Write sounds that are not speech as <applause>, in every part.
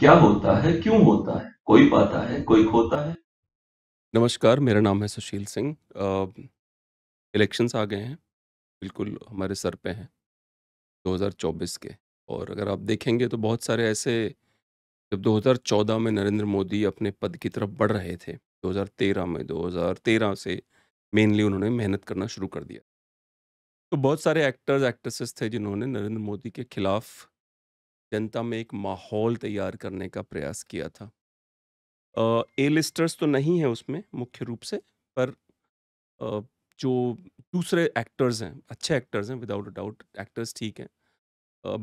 क्या होता है क्यों होता है कोई पाता है कोई खोता है नमस्कार मेरा नाम है सुशील सिंह इलेक्शंस आ गए हैं बिल्कुल हमारे सर पे हैं 2024 के और अगर आप देखेंगे तो बहुत सारे ऐसे जब 2014 में नरेंद्र मोदी अपने पद की तरफ बढ़ रहे थे 2013 में 2013 से मेनली उन्होंने मेहनत करना शुरू कर दिया तो बहुत सारे एक्टर्स एक्ट्रेसेस थे जिन्होंने नरेंद्र मोदी के खिलाफ जनता में एक माहौल तैयार करने का प्रयास किया था ए लिस्टर्स तो नहीं है उसमें मुख्य रूप से पर जो दूसरे एक्टर्स हैं अच्छे एक्टर्स हैं विदाउट अ डाउट एक्टर्स ठीक हैं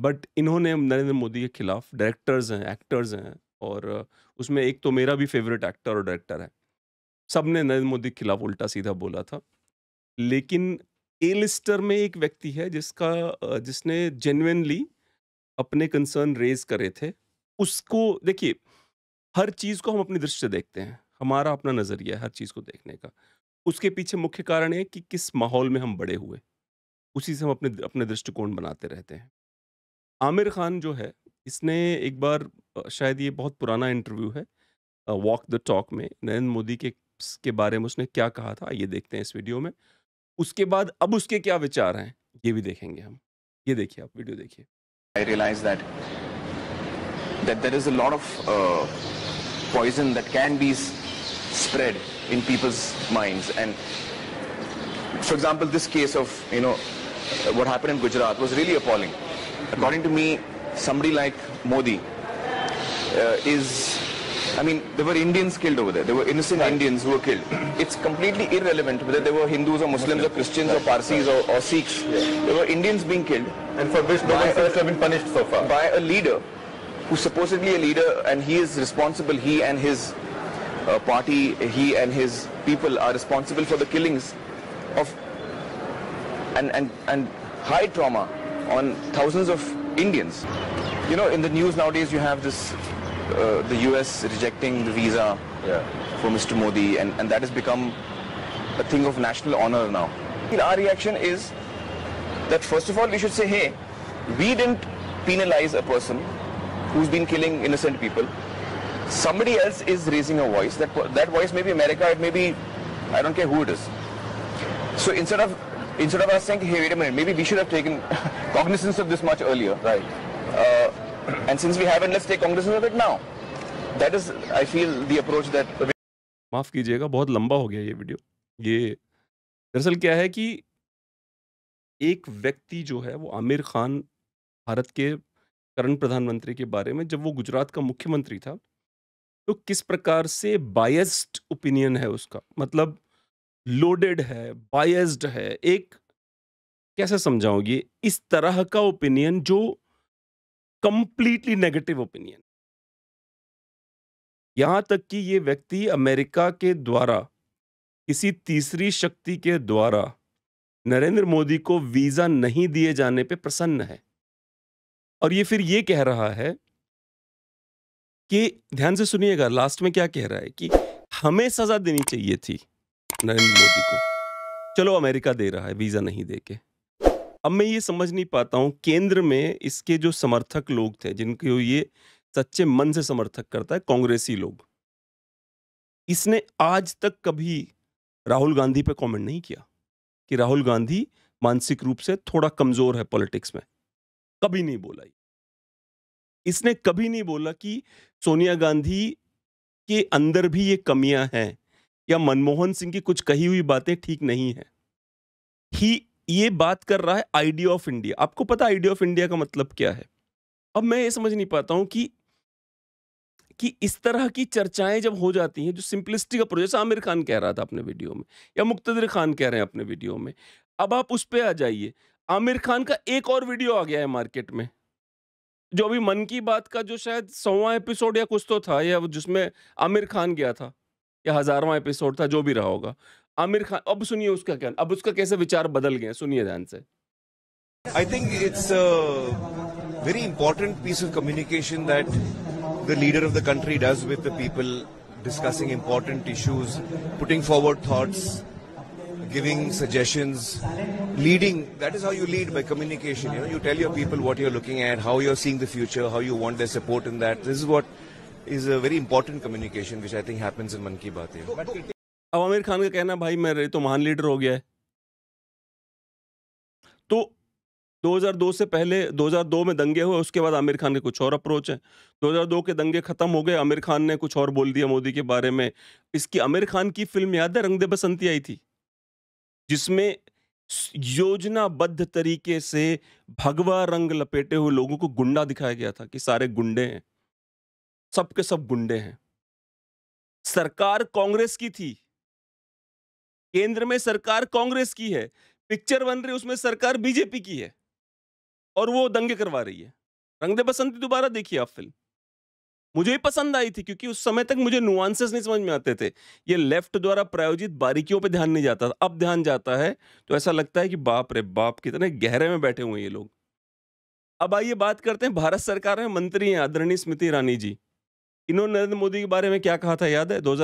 बट इन्होंने नरेंद्र मोदी के खिलाफ डायरेक्टर्स हैं एक्टर्स हैं और उसमें एक तो मेरा भी फेवरेट एक्टर और डायरेक्टर है सब ने नरेंद्र मोदी के खिलाफ उल्टा सीधा बोला था लेकिन ए लिस्टर में एक व्यक्ति है जिसका जिसने जेनुनली अपने कंसर्न रेज करे थे उसको देखिए हर चीज़ को हम अपनी दृष्टि से देखते हैं हमारा अपना नज़रिया है हर चीज़ को देखने का उसके पीछे मुख्य कारण है कि किस माहौल में हम बड़े हुए उसी से हम अपने अपने दृष्टिकोण बनाते रहते हैं आमिर खान जो है इसने एक बार शायद ये बहुत पुराना इंटरव्यू है वॉक द टॉक में नरेंद्र मोदी के के बारे में उसने क्या कहा था ये देखते हैं इस वीडियो में उसके बाद अब उसके क्या विचार हैं ये भी देखेंगे हम ये देखिए आप वीडियो देखिए I realized that that there is a lot of uh, poison that can be spread in people's minds. And for example, this case of you know what happened in Gujarat was really appalling. According to me, somebody like Modi uh, is I mean, there were Indians killed over there. There were innocent right. Indians who were killed. It's completely irrelevant whether there were Hindus or Muslims or Christians right. or Parsis or, or Sikhs. Yeah. There were Indians being killed. And for which no one has been punished so far. By a leader who's supposedly a leader and he is responsible, he and his uh, party, he and his people are responsible for the killings of and, and, and high trauma on thousands of Indians. You know, in the news nowadays you have this uh, the US rejecting the visa yeah. for Mr. Modi, and, and that has become a thing of national honor now. Our reaction is that first of all, we should say, hey, we didn't penalize a person who's been killing innocent people. Somebody else is raising a voice. That, that voice may be America, it may be, I don't care who it is. So instead of instead of us saying, hey, wait a minute, maybe we should have taken <laughs> cognizance of this much earlier. Right. Uh, And since we haven't, let's take cognizance of it now. That is, I feel, the approach that. माफ कीजिएगा बहुत लंबा हो गया ये video ये दरअसल क्या है कि एक व्यक्ति जो है वो आमिर खान भारत के करंट प्रधानमंत्री के बारे में जब वो गुजरात का मुख्यमंत्री था तो किस प्रकार से बायस्ड ओपिनियन है उसका मतलब लोडेड है बायस्ड है एक कैसे समझाओगे ये इस तरह का ओपिनियन जो कंप्लीटली नेगेटिव ओपिनियन यहां तक कि ये व्यक्ति अमेरिका के द्वारा किसी तीसरी शक्ति के द्वारा नरेंद्र मोदी को वीजा नहीं दिए जाने पे प्रसन्न है और ये फिर ये कह रहा है कि ध्यान से सुनिएगा लास्ट में क्या कह रहा है कि हमें सजा देनी चाहिए थी नरेंद्र मोदी को चलो अमेरिका दे रहा है वीजा नहीं दे के अब मैं ये समझ नहीं पाता हूँ केंद्र में इसके जो समर्थक लोग थे जिनको ये सच्चे मन से समर्थक करता है कांग्रेसी लोग इसने आज तक कभी राहुल गांधी पे कमेंट नहीं किया कि राहुल गांधी मानसिक रूप से थोड़ा कमजोर है पॉलिटिक्स में कभी नहीं बोला इसने कभी नहीं बोला कि सोनिया गांधी के अंदर भी ये कमियां हैं या मनमोहन सिंह की कुछ कही हुई बातें ठीक नहीं है ही ये बात कर रहा है आइडिया ऑफ इंडिया आपको पता आइडिया ऑफ इंडिया का मतलब क्या है अब मैं ये समझ नहीं पाता हूं कि कि इस तरह की चर्चाएं जब हो जाती हैं जो सिंपलिस्टिक अप्रोच जैसे आमिर खान कह रहा था अपने वीडियो में या मुख्तर खान कह रहे हैं अपने वीडियो में अब आप उस पर आ जाइए आमिर खान का एक और वीडियो आ गया है मार्केट में जो अभी मन की बात का जो शायद सौवा एपिसोड या कुछ तो था या जिसमें आमिर खान गया था या हजारवा एपिसोड था जो भी रहा होगा आमिर खान अब सुनिए उसका क्या अब उसका कैसे विचार बदल गए सुनिए ध्यान से I think it's very important piece of communication that the leader of the country does with the people discussing important issues putting forward thoughts giving suggestions leading that is how you lead by communication you know you tell your people what you're looking at how you're seeing the future how you want their support in that this is what is a very important communication which i think happens in man ki baat अब आमिर खान का कहना भाई मेरे तो महान leader हो गया है तो 2002 से पहले 2002 में दंगे हुए उसके बाद आमिर खान के कुछ और अप्रोच है 2002 के दंगे खत्म हो गए आमिर खान ने कुछ और बोल दिया मोदी के बारे में इसकी आमिर खान की फिल्म याद है रंग दे बसंती आई थी जिसमें योजनाबद्ध तरीके से भगवा रंग लपेटे हुए लोगों को गुंडा दिखाया गया था कि सारे गुंडे हैं सबके सब गुंडे हैं सरकार कांग्रेस की थी केंद्र में सरकार कांग्रेस की है पिक्चर बन रही उसमें सरकार बीजेपी की है और वो दंगे करवा रही है रंग दे बसंती दोबारा देखिए आप फिल्म मुझे ही पसंद आई थी क्योंकि उस समय तक मुझे नुआंसेस नहीं समझ में आते थे ये लेफ्ट द्वारा प्रायोजित बारीकियों पे ध्यान नहीं जाता था अब ध्यान जाता है तो ऐसा लगता है कि बाप रे बाप कितने गहरे में बैठे हुए ये लोग अब आइए बात करते हैं भारत सरकार में मंत्री हैं आदरणीय स्मृति ईरानी जी इन्होंने नरेंद्र मोदी के बारे में क्या कहा था याद है दो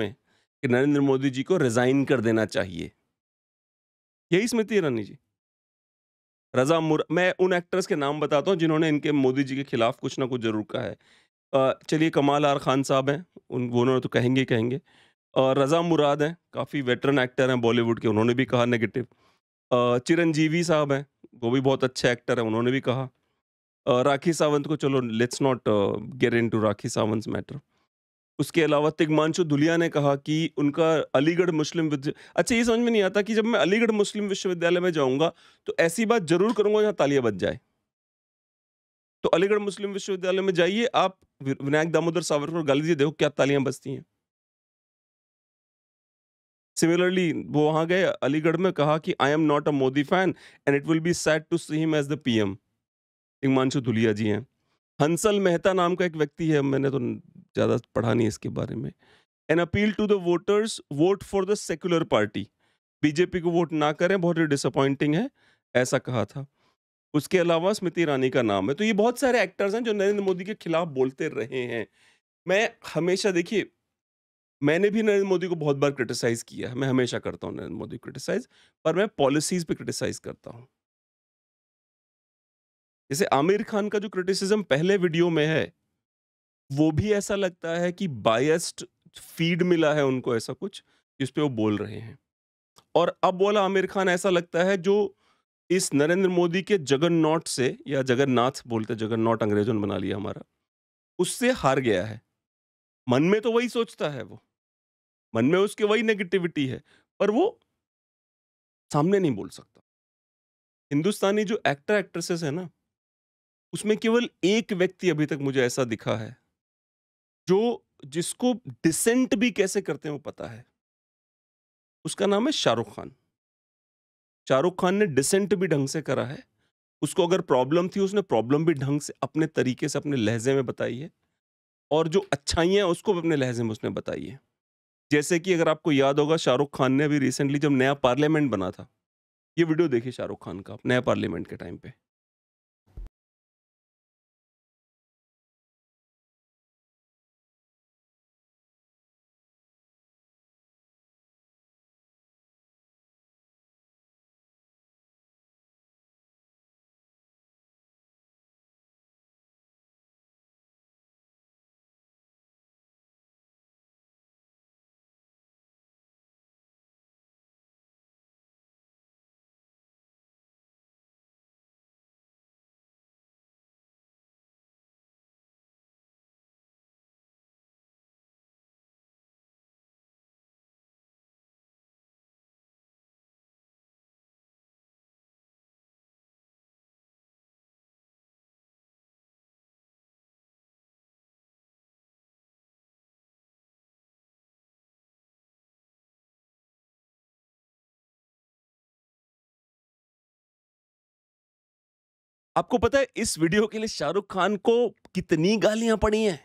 में कि नरेंद्र मोदी जी को रिजाइन कर देना चाहिए यही स्मृति ईरानी जी रजा मुर मैं उन एक्टर्स के नाम बताता हूँ जिन्होंने इनके मोदी जी के खिलाफ कुछ ना कुछ जरूर कहा है चलिए कमाल आर खान साहब हैं उन उन्होंने तो कहेंगे कहेंगे और रजा मुराद हैं काफ़ी वेटरन एक्टर हैं बॉलीवुड के उन्होंने भी कहा नेगेटिव चिरंजीवी साहब हैं वो भी बहुत अच्छे एक्टर हैं उन्होंने भी कहा राखी सावंत को चलो let's not get into Rakhi Sawant matter उसके अलावा तिगमांशु दुलिया ने कहा कि उनका अलीगढ़ मुस्लिम विद्य अच्छा ये समझ में नहीं आता कि जब मैं अलीगढ़ मुस्लिम विश्वविद्यालय में जाऊंगा तो ऐसी बात जरूर करूंगा जहाँ तालियां बच जाए तो अलीगढ़ मुस्लिम विश्वविद्यालय में जाइए आप विनायक दामोदर सावरकर और गाली देखो क्या तालियां बजती हैं सिमिलरली वो वहां गए अलीगढ़ में कहा कि I am not a Modi fan and it will be sad to see him as the PM Tigmanshu Dhulia ji हैं हंसल मेहता नाम का एक व्यक्ति है मैंने तो ज़्यादा पढ़ा नहीं इसके बारे में an appeal to the voters vote for the secular party BJP को वोट ना करें बहुत ही डिसअपॉइंटिंग है ऐसा कहा था उसके अलावा स्मृति ईरानी का नाम है तो ये बहुत सारे एक्टर्स हैं जो नरेंद्र मोदी के खिलाफ बोलते रहे हैं मैं हमेशा देखिए मैंने भी नरेंद्र मोदी को बहुत बार क्रिटिसाइज़ किया है मैं हमेशा करता हूँ नरेंद्र मोदी को क्रिटिसाइज़ पर मैं पॉलिसीज़ पे क्रिटिसाइज़ करता हूँ जैसे आमिर खान का जो क्रिटिसिज्म पहले वीडियो में है वो भी ऐसा लगता है कि बायस्ड फीड मिला है उनको ऐसा कुछ जिस पे वो बोल रहे हैं और अब वाला आमिर खान ऐसा लगता है जो इस नरेंद्र मोदी के जगन्नाथ से या जगन्नाथ बोलते जगन्नाथ अंग्रेजों ने बना लिया हमारा उससे हार गया है मन में तो वही सोचता है वो मन में उसके वही नेगेटिविटी है पर वो सामने नहीं बोल सकता हिंदुस्तानी जो एक्टर एक्ट्रेसेस है ना उसमें केवल एक व्यक्ति अभी तक मुझे ऐसा दिखा है जो जिसको डिसेंट भी कैसे करते हैं वो पता है उसका नाम है शाहरुख खान शाहरुख खान ने डिसेंट भी ढंग से करा है उसको अगर प्रॉब्लम थी उसने प्रॉब्लम भी ढंग से अपने तरीके से अपने लहजे में बताई है और जो अच्छाइयाँ उसको भी अपने लहजे में उसने बताई है जैसे कि अगर आपको याद होगा शाहरुख खान ने अभी रिसेंटली जब नया पार्लियामेंट बना था ये वीडियो देखिए शाहरुख खान का नया पार्लियामेंट के टाइम पे आपको पता है इस वीडियो के लिए शाहरुख खान को कितनी गालियां पड़ी हैं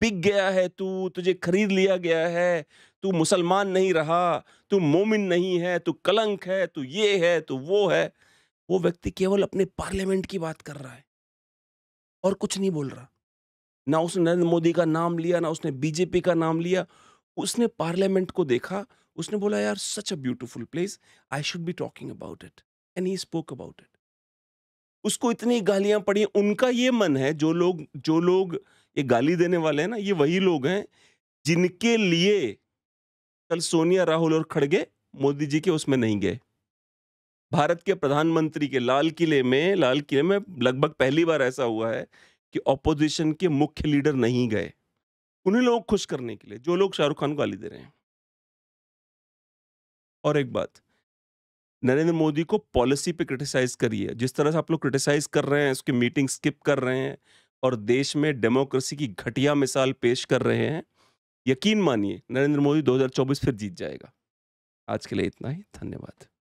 पिक गया है तू तुझे खरीद लिया गया है तू मुसलमान नहीं रहा तू मोमिन नहीं है तू कलंक है तू ये है तू वो है वो व्यक्ति केवल अपने पार्लियामेंट की बात कर रहा है और कुछ नहीं बोल रहा ना उसने नरेंद्र मोदी का नाम लिया ना उसने बीजेपी का नाम लिया उसने पार्लियामेंट को देखा उसने बोला यार such a beautiful place I should be talking about it and he spoke about it उसको इतनी गालियां पड़ी उनका ये मन है जो लोग जो लोग ये गाली देने वाले हैं ना ये वही लोग हैं जिनके लिए कल सोनिया राहुल और खड़गे मोदी जी के उसमें नहीं गए भारत के प्रधानमंत्री के लाल किले में लाल किले में लगभग पहली बार ऐसा हुआ है कि ऑपोजिशन के मुख्य लीडर नहीं गए उन्हीं लोग खुश करने के लिए जो लोग शाहरुख खान को गाली दे रहे हैं और एक बात नरेंद्र मोदी को पॉलिसी पे क्रिटिसाइज करिए जिस तरह से आप लोग क्रिटिसाइज कर रहे हैं उसकी मीटिंग स्किप कर रहे हैं और देश में डेमोक्रेसी की घटिया मिसाल पेश कर रहे हैं यकीन मानिए नरेंद्र मोदी 2024 फिर जीत जाएगा आज के लिए इतना ही धन्यवाद